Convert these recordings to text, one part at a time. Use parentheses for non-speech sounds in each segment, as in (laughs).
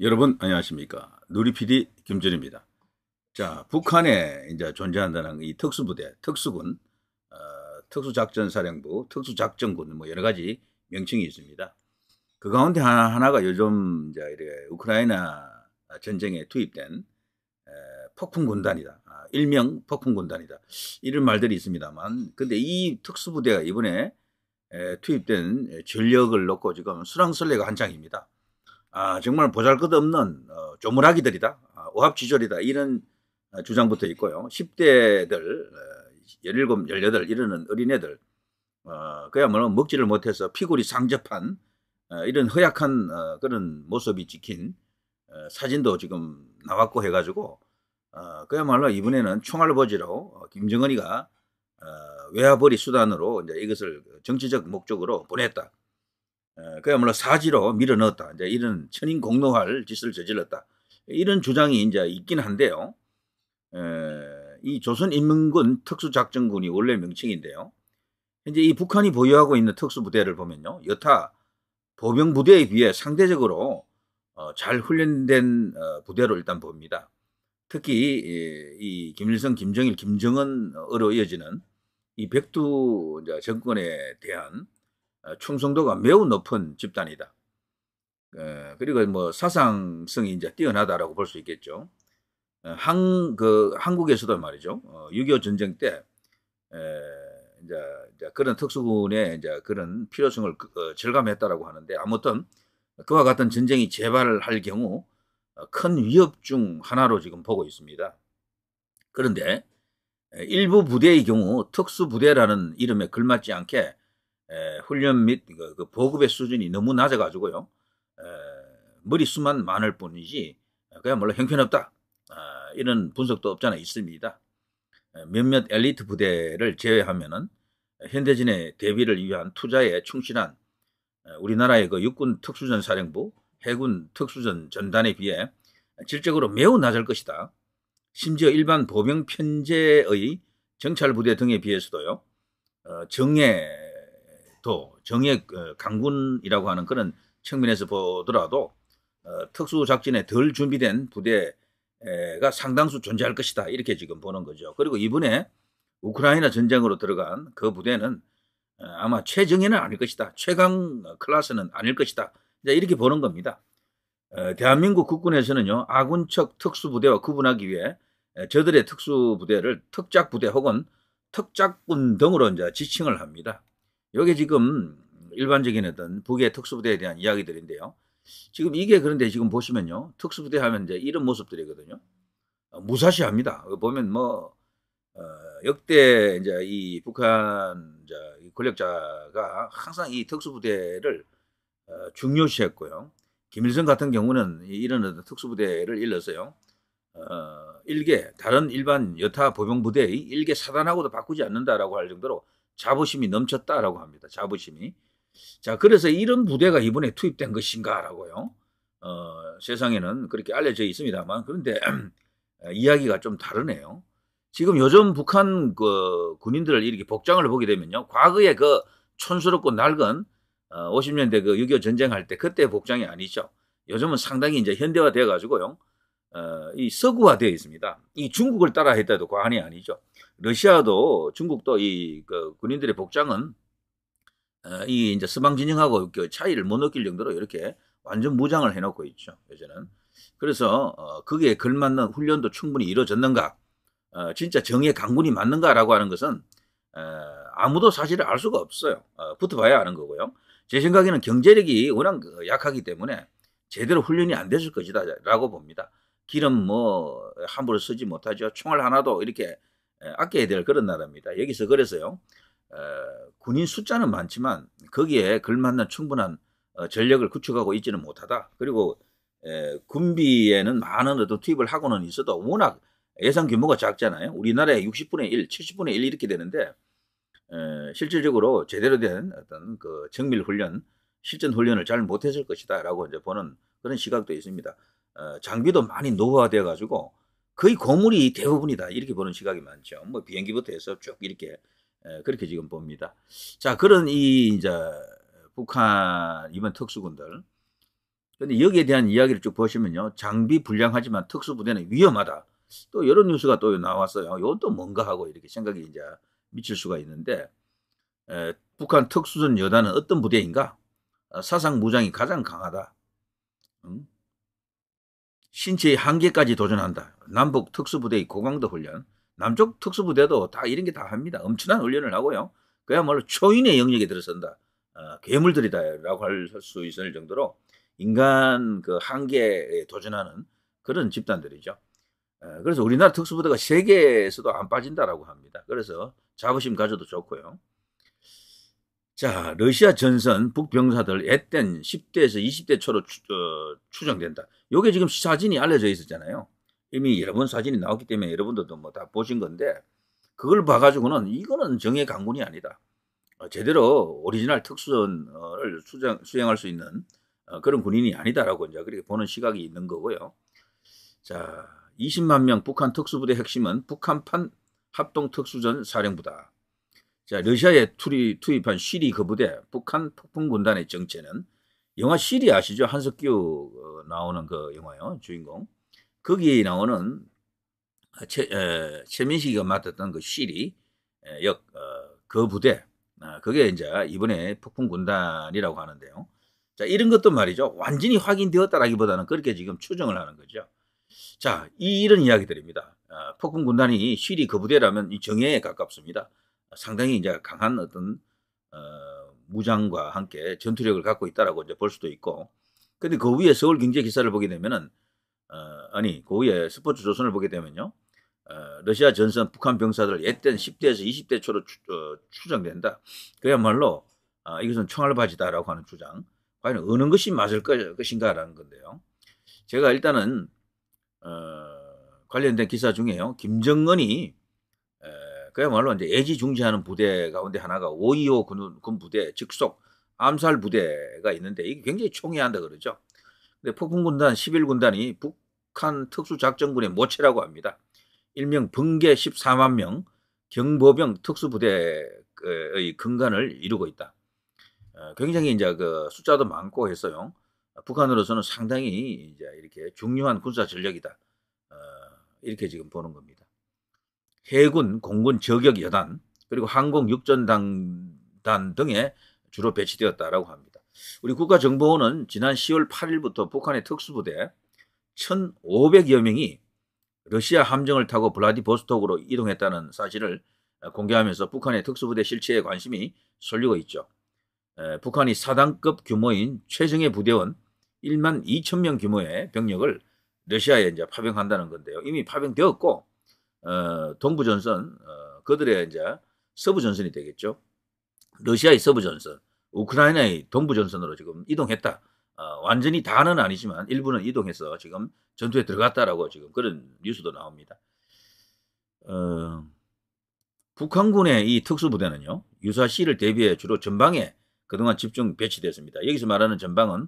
여러분 안녕하십니까 누리피디 김준입니다. 자 북한에 이제 존재한다는 이 특수부대, 특수군, 어, 특수작전사령부, 특수작전군 뭐 여러 가지 명칭이 있습니다. 그 가운데 하나 하나가 요즘 이제 이렇게 우크라이나 전쟁에 투입된 에, 폭풍군단이다. 아, 일명 폭풍군단이다. 이런 말들이 있습니다만, 근데 이 특수부대가 이번에 에, 투입된 전력을 놓고 지금 수랑설레가 한창입니다. 아, 정말 보잘것없는 어, 조물하기들이다, 아, 오합지졸이다 이런 어, 주장부터 있고요. 10대들, 17, 18 이러는 어린애들 어, 그야말로 먹지를 못해서 피골이 상접한 어, 이런 허약한 어, 그런 모습이 찍힌 어, 사진도 지금 나왔고 해가지고 어, 그야말로 이번에는 총알버지로 어, 김정은이가 어, 외화벌이 수단으로 이제 이것을 정치적 목적으로 보냈다. 어, 그야말로 사지로 밀어넣었다. 이제 이런 천인 공노할 짓을 저질렀다. 이런 주장이 이제 있긴 한데요. 에, 어, 이 조선인민군 특수작전군이 원래 명칭인데요. 이제 이 북한이 보유하고 있는 특수부대를 보면요. 여타 보병부대에 비해 상대적으로 어, 잘 훈련된 어, 부대로 일단 봅니다. 특히 이, 예, 이 김일성, 김정일, 김정은으로 이어지는 이 백두 정권에 대한 어, 충성도가 매우 높은 집단이다. 어, 그리고 뭐 사상성이 이제 뛰어나다라고 볼 수 있겠죠. 어, 한, 그, 한국에서도 말이죠. 6.25 전쟁 때, 이제, 그런 특수군의 이제 그런 필요성을 그, 절감했다라고 하는데 아무튼 그와 같은 전쟁이 재발할 경우 큰 위협 중 하나로 지금 보고 있습니다. 그런데 일부 부대의 경우 특수부대라는 이름에 걸맞지 않게 에, 훈련 및 그, 그 보급의 수준이 너무 낮아가지고요. 에, 머릿수만 많을 뿐이지 그야말로 형편없다 아, 이런 분석도 없잖아 있습니다. 몇몇 엘리트 부대를 제외하면은 현대진의 대비를 위한 투자에 충실한 우리나라의 그 육군 특수전사령부, 해군 특수전 전단에 비해 질적으로 매우 낮을 것이다. 심지어 일반 보병 편제의 정찰 부대 등에 비해서도요. 어, 정예 정의정의 어, 강군이라고 하는 그런 측면에서 보더라도 어, 특수작전에 덜 준비된 부대가 상당수 존재할 것이다 이렇게 지금 보는 거죠. 그리고 이번에 우크라이나 전쟁으로 들어간 그 부대는 어, 아마 최정예는 아닐 것이다. 최강 클래스는 아닐 것이다. 이렇게 보는 겁니다. 어, 대한민국 국군에서는요, 아군 측 특수부대와 구분하기 위해 저들의 특수부대를 특작부대 혹은 특작군 등으로 이제 지칭을 합니다. 여기 지금 일반적인 어떤 북의 특수부대에 대한 이야기들인데요. 지금 이게 그런데 지금 보시면요. 특수부대 하면 이제 이런 모습들이거든요. 어, 무사시합니다. 어, 보면 뭐, 어, 역대 이제 이 북한 이제 권력자가 항상 이 특수부대를 어, 중요시했고요. 김일성 같은 경우는 이런 특수부대를 일러서요. 어, 일개, 다른 일반 여타 보병부대의 일개 사단하고도 바꾸지 않는다라고 할 정도로 자부심이 넘쳤다라고 합니다. 자부심이. 자, 그래서 이런 부대가 이번에 투입된 것인가라고요. 어, 세상에는 그렇게 알려져 있습니다만, 그런데 (clears throat) 이야기가 좀 다르네요. 지금 요즘 북한 그 군인들을 이렇게 복장을 보게 되면요. 과거에 그 촌스럽고 낡은 어, 50년대 그 6.25 전쟁할 때 그때 복장이 아니죠. 요즘은 상당히 이제 현대화 돼 가지고요. 어, 이 서구화되어 있습니다. 이 중국을 따라 했다도 과언이 아니죠. 러시아도 중국도 이 그 군인들의 복장은 어, 이 이제 서방 진영하고 그 차이를 못 느낄 정도로 이렇게 완전 무장을 해놓고 있죠. 요새는 그래서 그에 어, 걸맞는 훈련도 충분히 이루어졌는가, 진짜 정의 강군이 맞는가라고 하는 것은 아무도 사실을 알 수가 없어요. 붙어봐야 아는 거고요. 제 생각에는 경제력이 워낙 그 약하기 때문에 제대로 훈련이 안 됐을 것이다라고 봅니다. 기름 뭐 함부로 쓰지 못하죠. 총알 하나도 이렇게 아껴야 될 그런 나라입니다. 여기서 그래서요. 어, 군인 숫자는 많지만 거기에 걸맞는 충분한 어, 전력을 구축하고 있지는 못하다. 그리고 군비에는 많은 어떤 투입을 하고는 있어도 워낙 예산 규모가 작잖아요. 우리나라의 60분의 1, 70분의 1 이렇게 되는데 실질적으로 제대로 된 어떤 그 정밀 훈련, 실전 훈련을 잘 못했을 것이다라고 이제 보는 그런 시각도 있습니다. 어, 장비도 많이 노후화되어 가지고 거의 고물이 대부분이다 이렇게 보는 시각이 많죠. 뭐 비행기부터 해서 쭉 이렇게 어, 그렇게 지금 봅니다. 자 그런 이 이제 북한 이번 특수군들 근데 여기에 대한 이야기를 쭉 보시면요 장비 불량하지만 특수부대는 위험하다. 또 여러 뉴스가 또 나왔어요. 이것도 뭔가 하고 이렇게 생각이 이제 미칠 수가 있는데 에, 북한 특수전 여단은 어떤 부대인가? 어, 사상 무장이 가장 강하다. 음? 신체의 한계까지 도전한다. 남북 특수부대의 고강도 훈련, 남쪽 특수부대도 다 이런 게 다 합니다. 엄청난 훈련을 하고요. 그야말로 초인의 영역에 들어선다. 어, 괴물들이다라고 할 수 있을 정도로 인간 그 한계에 도전하는 그런 집단들이죠. 어, 그래서 우리나라 특수부대가 세계에서도 안 빠진다라고 합니다. 그래서 자부심 가져도 좋고요. 자, 러시아 전선 북병사들 앳된 10대에서 20대 초로 추, 어, 정된다 요게 지금 사진이 알려져 있었잖아요. 이미 여러 번 사진이 나왔기 때문에 여러분들도 뭐 다 보신 건데 그걸 봐가지고는 이거는 정예 강군이 아니다. 어, 제대로 오리지널 특수전을 수장, 수행할 수 있는 어, 그런 군인이 아니다라고 이제 그렇게 보는 시각이 있는 거고요. 자, 20만 명 북한 특수부대 핵심은 북한판 합동 특수전 사령부다. 자, 러시아에 투입한 시리 거 그 부대, 북한 폭풍군단의 정체는 영화 시리 아시죠? 한석규 어, 나오는 그 영화요. 주인공. 거기에 나오는 아, 최, 에, 최민식이가 맡았던 그 시리 역, 어, 그 부대. 아, 그게 이제 이번에 폭풍군단이라고 하는데요. 자, 이런 것도 말이죠. 완전히 확인되었다라기보다는 그렇게 지금 추정을 하는 거죠. 자, 이, 이런 이야기들입니다. 아, 폭풍군단이 시리 거부대라면 이 정예에 가깝습니다. 아, 상당히 이제 강한 어떤, 어, 무장과 함께 전투력을 갖고 있다라고 이제 볼 수도 있고 근데 그 위에 서울 경제 기사를 보게 되면은 어, 아니 그 위에 스포츠 조선을 보게 되면요 어, 러시아 전선 북한 병사들 옛된 10대에서 20대 초로 추, 어, 추정된다 그야말로 어, 이것은 총알바지다라고 하는 주장 과연 어느 것이 맞을 것인가라는 건데요 제가 일단은 어, 관련된 기사 중에요 김정은이 그야말로 이제 애지중지하는 부대 가운데 하나가 525 군, 군 부대 직속 암살 부대가 있는데 이게 굉장히 총애한다 그러죠. 근데 폭풍군단 11군단이 북한 특수작전군의 모체라고 합니다. 일명 분계 14만 명 경보병 특수부대의 그, 근간을 이루고 있다. 어, 굉장히 이제 그 숫자도 많고 했어요. 북한으로서는 상당히 이제 이렇게 중요한 군사 전력이다. 어, 이렇게 지금 보는 겁니다. 해군, 공군 저격 여단, 그리고 항공 육전단 등에 주로 배치되었다라고 합니다. 우리 국가정보원은 지난 10월 8일부터 북한의 특수부대 1,500여 명이 러시아 함정을 타고 블라디보스톡으로 이동했다는 사실을 공개하면서 북한의 특수부대 실체에 관심이 쏠리고 있죠. 에, 북한이 사단급 규모인 최정예 부대원 1만 2천 명 규모의 병력을 러시아에 이제 파병한다는 건데요. 이미 파병되었고 어, 동부 전선 어, 그들의 이제 서부 전선이 되겠죠. 러시아의 서부 전선, 우크라이나의 동부 전선으로 지금 이동했다. 어, 완전히 다는 아니지만 일부는 이동해서 지금 전투에 들어갔다라고 지금 그런 뉴스도 나옵니다. 어, 북한군의 이 특수부대는요, 유사시를 대비해 주로 전방에 그동안 집중 배치됐습니다. 여기서 말하는 전방은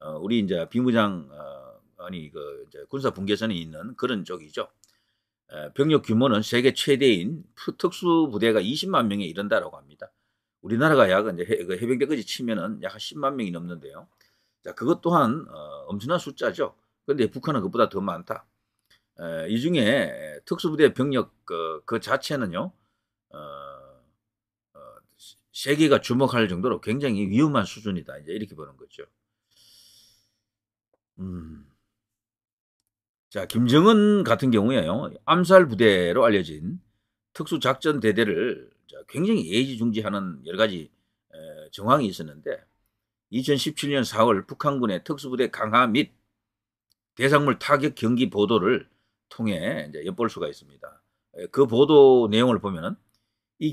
어, 우리 이제 비무장 어, 아니 그 이제 군사 분계선이 있는 그런 쪽이죠. 병력 규모는 세계 최대인 특수부대가 20만 명에 이른다라고 합니다. 우리나라가 약 그 해병대까지 치면은 약 10만 명이 넘는데요. 자, 그것 또한 어, 엄청난 숫자죠. 그런데 북한은 그보다 더 많다. 이 중에 특수부대 병력 그, 그 자체는요, 어, 어, 세계가 주목할 정도로 굉장히 위험한 수준이다. 이제 이렇게 보는 거죠. 음. 자, 김정은 같은 경우에요. 암살 부대로 알려진 특수작전 대대를 굉장히 예지중지하는 여러 가지 정황이 있었는데 2017년 4월 북한군의 특수부대 강화 및 대상물 타격 경기 보도를 통해 이제 엿볼 수가 있습니다. 그 보도 내용을 보면이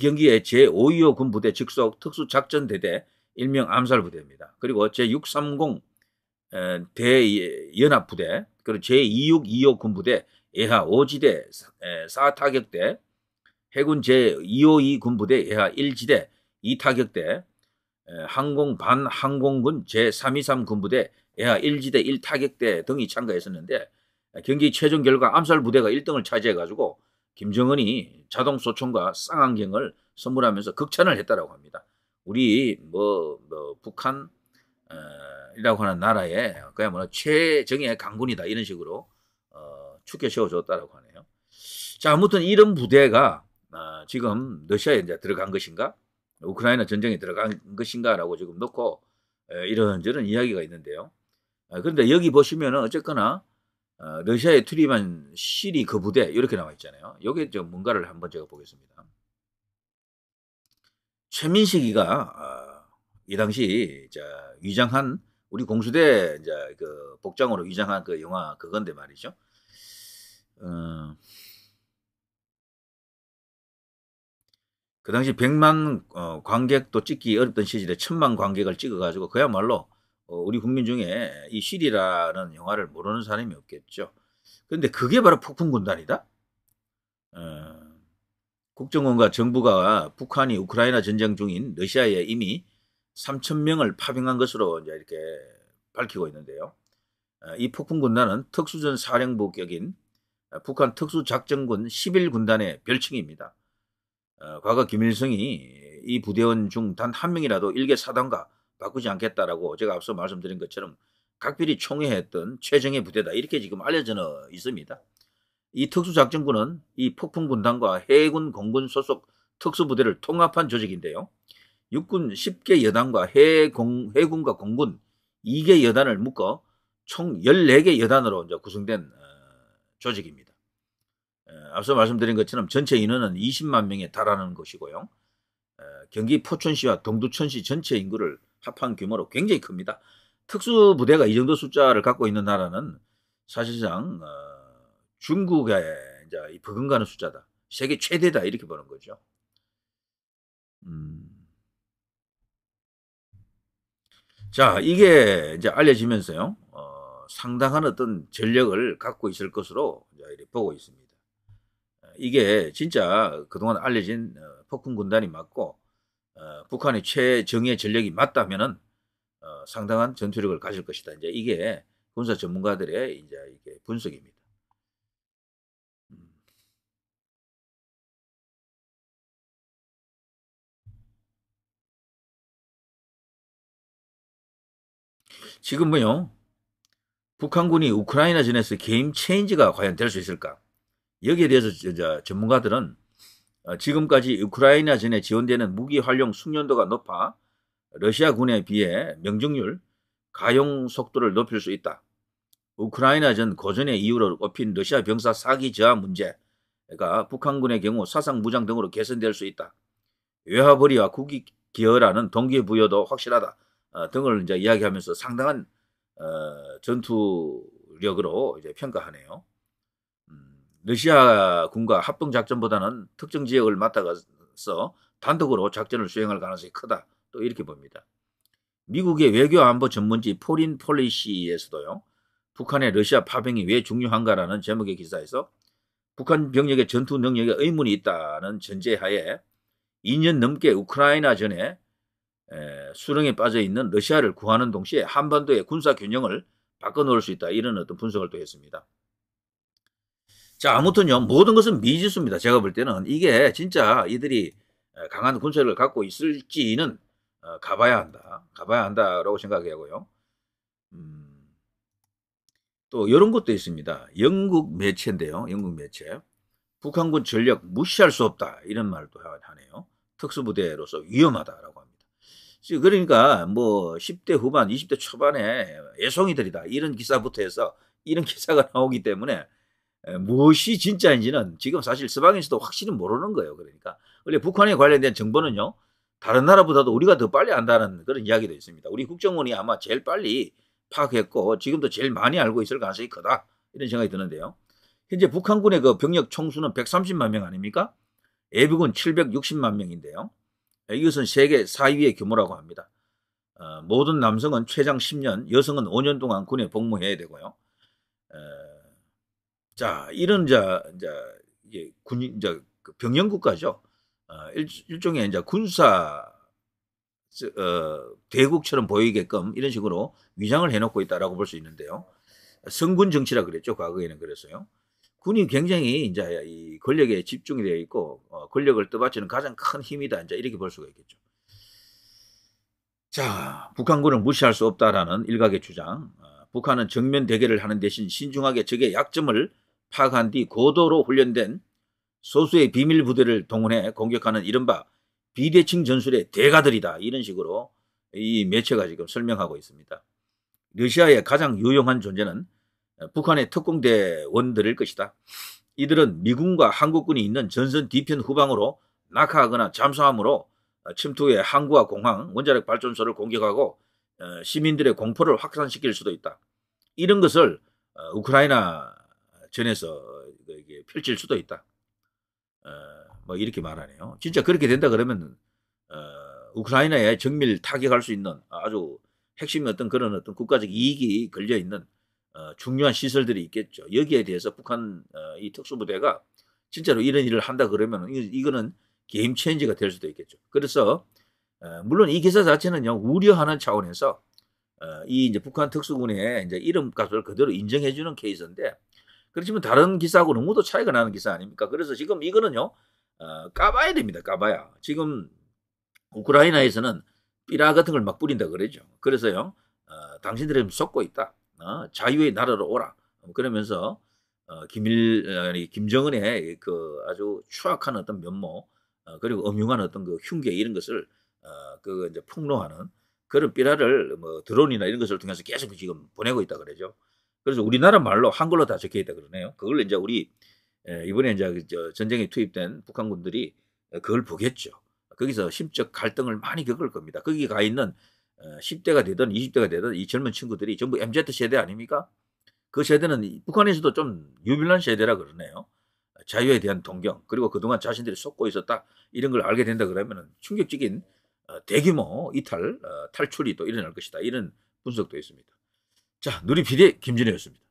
경기에 제525 군부대 직속 특수작전대대 일명 암살부대입니다. 그리고 제630 대연합부대 그리고 제2육 2호 군부대, 예하 5지대, 4타격대, 해군 제252 군부대 예하 1지대, 2타격대, 항공 반 항공군 제323 군부대 예하 1지대 1타격대 등이 참가했었는데 경기 최종 결과 암살 부대가 1등을 차지해 가지고 김정은이 자동 소총과 쌍안경을 선물하면서 극찬을 했다라고 합니다. 우리 뭐, 뭐 북한 이라고 어, 하는 나라에 그야말로 최정예 강군이다 이런 식으로 어, 축해 세워줬다라고 하네요. 자 아무튼 이런 부대가 어, 지금 러시아에 이제 들어간 것인가 우크라이나 전쟁에 들어간 것인가라고 지금 놓고 에, 이런저런 이야기가 있는데요. 아, 그런데 여기 보시면 어쨌거나 어, 러시아에 투입한 시리 그 부대 이렇게 나와 있잖아요. 여기 좀 뭔가를 한번 제가 보겠습니다. 최민식이가 아, 이 당시 자 위장한 우리 공수대 이제 그 복장으로 위장한 그 영화 그건데 말이죠. 어, 그 당시 100만 어, 관객도 찍기 어렵던 시절에 천만 관객을 찍어가지고 그야말로 어, 우리 국민 중에 이 시리라는 영화를 모르는 사람이 없겠죠. 그런데 그게 바로 폭풍군단이다. 국정원과 정부가 북한이 우크라이나 전쟁 중인 러시아에 이미 3천 명을 파병한 것으로 이제 이렇게 밝히고 있는데요. 어, 이폭풍 군단은 특수전 사령부격인 어, 북한 특수작전군 11군단의 별칭입니다. 어, 과거 김일성이 이 부대원 중 단 한 명이라도 일개 사단과 바꾸지 않겠다라고 제가 앞서 말씀드린 것처럼 각별히 총회했던 최정예 부대다 이렇게 지금 알려져 있습니다. 이 특수작전군은 이 폭풍군단과 해군 공군 소속 특수부대를 통합한 조직인데요. 육군 10개 여단과 해공, 해군과 공군 2개 여단을 묶어 총 14개 여단으로 이제 구성된 어, 조직입니다. 앞서 말씀드린 것처럼 전체 인원은 20만 명에 달하는 것이고요. 경기 포천시와 동두천시 전체 인구를 합한 규모로 굉장히 큽니다. 특수부대가 이 정도 숫자를 갖고 있는 나라는 사실상 어, 중국의 이제 버금가는 숫자다. 세계 최대다 이렇게 보는 거죠. 음. 자, 이게 이제 알려지면서요, 어, 상당한 어떤 전력을 갖고 있을 것으로 보고 있습니다. 어, 이게 진짜 그동안 알려진 어, 폭풍 군단이 맞고, 어, 북한의 최정예 전력이 맞다면은, 어, 상당한 전투력을 가질 것이다. 이제 이게 군사 전문가들의 이제 이게 분석입니다. 지금 뭐요? 북한군이 우크라이나 전에서 게임 체인지가 과연 될 수 있을까? 여기에 대해서 전문가들은 어, 지금까지 우크라이나 전에 지원되는 무기 활용 숙련도가 높아 러시아군에 비해 명중률, 가용 속도를 높일 수 있다. 우크라이나 전 고전의 이유로 꼽힌 러시아 병사 사기 저하 문제가 북한군의 경우 사상 무장 등으로 개선될 수 있다. 외화벌이와 국익 기여라는 동기부여도 확실하다. 어, 등을 이제 이야기하면서 상당한 어, 전투력으로 이제 평가하네요. 음, 러시아 군과 합동 작전보다는 특정 지역을 맡아서 단독으로 작전을 수행할 가능성이 크다. 또 이렇게 봅니다. 미국의 외교 안보 전문지 포린 폴리시에서도요. 북한의 러시아 파병이 왜 중요한가라는 제목의 기사에서 북한 병력의 전투 능력에 의문이 있다는 전제하에 2년 넘게 우크라이나 전에 수렁에 빠져 있는 러시아를 구하는 동시에 한반도의 군사 균형을 바꿔놓을 수 있다 이런 어떤 분석을 또 했습니다. 자 아무튼요 모든 것은 미지수입니다. 제가 볼 때는 이게 진짜 이들이 강한 군사력을 갖고 있을지는 어, 가봐야 한다, 가봐야 한다라고 생각하고요. 음, 또 이런 것도 있습니다. 영국 매체인데요, 영국 매체 북한군 전력 무시할 수 없다 이런 말도 하네요. 특수부대로서 위험하다라고 합니다. 그러니까 뭐 10대 후반, 20대 초반에 예송이들이다. 이런 기사부터 해서 이런 (laughs) 기사가 나오기 때문에 무엇이 진짜인지는 지금 사실 서방에서도 확실히 모르는 거예요. 그러니까. 원래 북한에 관련된 정보는요. 다른 나라보다도 우리가 더 빨리 안다는 그런 이야기도 있습니다. 우리 국정원이 아마 제일 빨리 파악했고 지금도 제일 많이 알고 있을 가능성이 크다. 이런 생각이 드는데요. 현재 북한군의 그 병력 총수는 130만 명 아닙니까? 예비군 760만 명인데요. 이것은 세계 4위의 규모라고 합니다. 어, 모든 남성은 최장 10년, 여성은 5년 동안 군에 복무해야 되고요. 에, 어, 자, 이런 자, 이제 군인 그 병영 국가죠. 어, 일, 종의 이제 군사 어, 대국처럼 보이게끔 이런 식으로 위장을 해놓고 있다라고 볼 수 있는데요. 성군 정치라 그랬죠. 과거에는 그랬어요. 군이 굉장히 이제 이 권력에 집중이 되어 있고 어, 권력을 떠받치는 가장 큰 힘이다 이제 이렇게 볼 수가 있겠죠. 자, 북한군을 무시할 수 없다라는 일각의 주장. 어, 북한은 정면 대결을 하는 대신 신중하게 적의 약점을 파악한 뒤 고도로 훈련된 소수의 비밀 부대를 동원해 공격하는 이른바 비대칭 전술의 대가들이다. 이런 식으로 이 매체가 지금 설명하고 있습니다. 러시아의 가장 유용한 존재는 북한의 특공대원들일 것이다. 이들은 미군과 한국군이 있는 전선 뒤편 후방으로 낙하하거나 잠수함으로 어, 침투해 항구와 공항, 원자력 발전소를 공격하고 어, 시민들의 공포를 확산시킬 수도 있다. 이런 것을 어, 우크라이나 전에서 펼칠 수도 있다. 뭐 이렇게 말하네요. 진짜 그렇게 된다 그러면 우크라이나에 정밀 타격할 수 있는 아주 핵심 어떤 그런 어떤 국가적 이익이 걸려 있는 어, 중요한 시설들이 있겠죠. 여기에 대해서 북한 어, 이 특수부대가 진짜로 이런 일을 한다 그러면 이, 거는 게임 체인지가 될 수도 있겠죠. 그래서 어, 물론 이 기사 자체는요 우려하는 차원에서 어, 이 이제 북한 특수군의 이제 이름값을 그대로 인정해주는 케이스인데 그렇지만 다른 기사하고 너무도 차이가 나는 기사 아닙니까? 그래서 지금 이거는요 어, 까봐야 됩니다. 까봐야 지금 우크라이나에서는 삐라 같은 걸 막 뿌린다 그러죠. 그래서요 당신들은 속고 있다. 어? 자유의 나라로 오라. 음, 그러면서 어, 김일 어, 아니 김정은의 그 아주 추악한 어떤 면모 어, 그리고 음흉한 어떤 그 흉계 이런 것을 어, 그 이제 폭로하는 그런 삐라를 뭐 드론이나 이런 것을 통해서 계속 지금 보내고 있다 그러죠. 그래서 우리나라 말로 한글로 다 적혀 있다 그러네요. 그걸 이제 우리 예, 이번에 이제 그 전쟁에 투입된 북한군들이 어, 그걸 보겠죠. 거기서 심적 갈등을 많이 겪을 겁니다. 거기 가 있는 10대가 어, 되든 20대가 되든 이 젊은 친구들이 전부 MZ 세대 아닙니까? 그 세대는 북한에서도 좀 유별난 세대라 그러네요. 자유에 대한 동경 그리고 그동안 자신들이 속고 있었다 이런 걸 알게 된다 그러면 충격적인 어, 대규모 이탈 어, 탈출이 또 일어날 것이다 이런 분석도 있습니다. 자 누리피디 김진혜였습니다.